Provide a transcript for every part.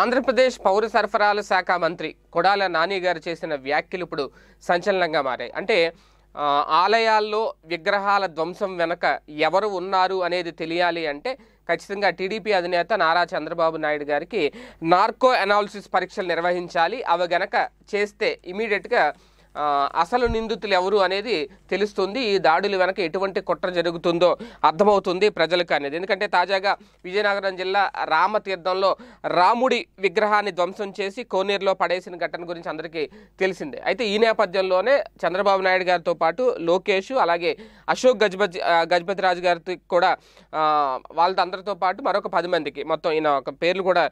ఆంధ్రప్రదేశ్ పౌర సరఫరాల శాఖ మంత్రి కొడాల నాని గారు చేసిన వ్యాఖ్యలు ఇప్పుడు సంచలనంగా మారాయి అంటే ఆలయాల్లో విగ్రహాల ధ్వంసం వెనక ఎవరు ఉన్నారు అనేది తెలియాలి అంటే ఖచ్చితంగా టీడీపీ అధినేత నారా చంద్రబాబు నాయుడు గారికి నార్కో అనాలిసిస్ పరీక్షలు నిర్వహించాలి అవి గనక చేస్తే ఇమీడియట్గా అసలు నిందితులు ఎవరు అనేది తెలుస్తుంది ఈ దాడులు వెనక ఎటువంటి కుట్ర జరుగుతుందో అర్థమవుతుంది ప్రజలకు అనేది ఎందుకంటే తాజాగా విజయనగరం జిల్లా రామతీర్థంలో రాముడి విగ్రహాన్ని ధ్వంసం చేసి కోనేరులో పడేసిన ఘటన గురించి అందరికీ తెలిసిందే అయితే ఈ నేపథ్యంలోనే చంద్రబాబు నాయుడు గారితో పాటు లోకేష్ అలాగే అశోక్ గజపతి గజపతి రాజు గారికి కూడా వాళ్ళందరితో పాటు మరొక పది మందికి మొత్తం ఈయన ఒక పేర్లు కూడా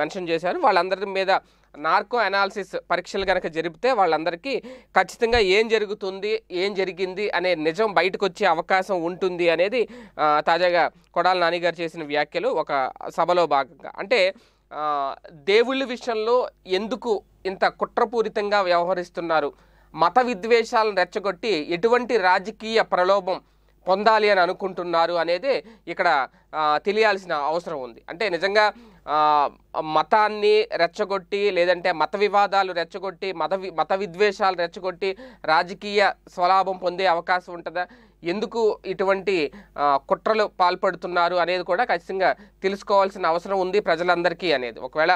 మెన్షన్ చేశారు వాళ్ళందరి మీద నార్కో అనాలిసిస్ పరీక్షలు కనుక జరిపితే వాళ్ళందరికీ ఖచ్చితంగా ఏం జరుగుతుంది ఏం జరిగింది అనే నిజం బయటకు వచ్చే అవకాశం ఉంటుంది అనేది తాజాగా కొడాల నాని గారు చేసిన వ్యాఖ్యలు ఒక సభలో భాగంగా అంటే దేవుళ్ళ విషయంలో ఎందుకు ఇంత కుట్రపూరితంగా వ్యవహరిస్తున్నారు మత విద్వేషాలను రెచ్చగొట్టి ఎటువంటి రాజకీయ ప్రలోభం పొందాలి అని అనుకుంటున్నారు అనేది ఇక్కడ తెలియాల్సిన అవసరం ఉంది అంటే నిజంగా మతాన్ని రెచ్చగొట్టి లేదంటే మత వివాదాలు రెచ్చగొట్టి మత వి మత విద్వేషాలు రెచ్చగొట్టి రాజకీయ స్వలాభం పొందే అవకాశం ఉంటుందా ఎందుకు ఇటువంటి కుట్రలు పాల్పడుతున్నారు అనేది కూడా ఖచ్చితంగా తెలుసుకోవాల్సిన అవసరం ఉంది ప్రజలందరికీ అనేది ఒకవేళ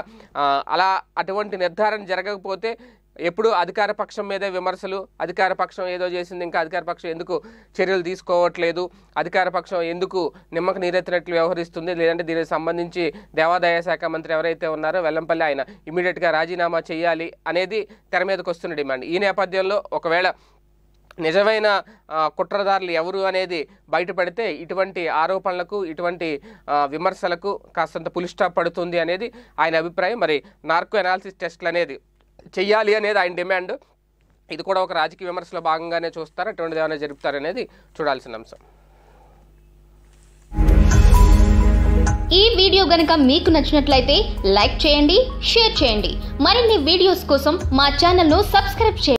అలా అటువంటి నిర్ధారణ జరగకపోతే ఎప్పుడు అధికార పక్షం మీదే విమర్శలు అధికార పక్షం ఏదో చేసింది ఇంకా అధికార పక్షం ఎందుకు చర్యలు తీసుకోవట్లేదు అధికార పక్షం ఎందుకు నిమ్మకు నీరెత్తినట్లు వ్యవహరిస్తుంది లేదంటే దీనికి సంబంధించి దేవాదాయ శాఖ మంత్రి ఎవరైతే ఉన్నారో వెల్లంపల్లి ఆయన ఇమీడియట్గా రాజీనామా చేయాలి అనేది తెర మీదకి వస్తున్న డిమాండ్ ఈ నేపథ్యంలో ఒకవేళ నిజమైన కుట్రదారులు ఎవరు అనేది బయటపడితే ఇటువంటి ఆరోపణలకు ఇటువంటి విమర్శలకు కాస్తంత పులిస్టాప్ పడుతుంది అనేది ఆయన అభిప్రాయం మరి నార్కో ఎనాలిసిస్ టెస్ట్లు అనేది చెయ్యాలి అనేది ఆయన డిమాండ్ ఇది కూడా ఒక రాజకీయ విమర్శలో భాగంగానే చూస్తారు అటువంటిది ఏమైనా జరుపుతారనేది చూడాల్సిన అంశం ఈ వీడియో గనుక మీకు నచ్చినట్లయితే లైక్ చేయండి షేర్ చేయండి మరిన్ని వీడియోస్ కోసం మా ను సబ్స్క్రైబ్ చేయండి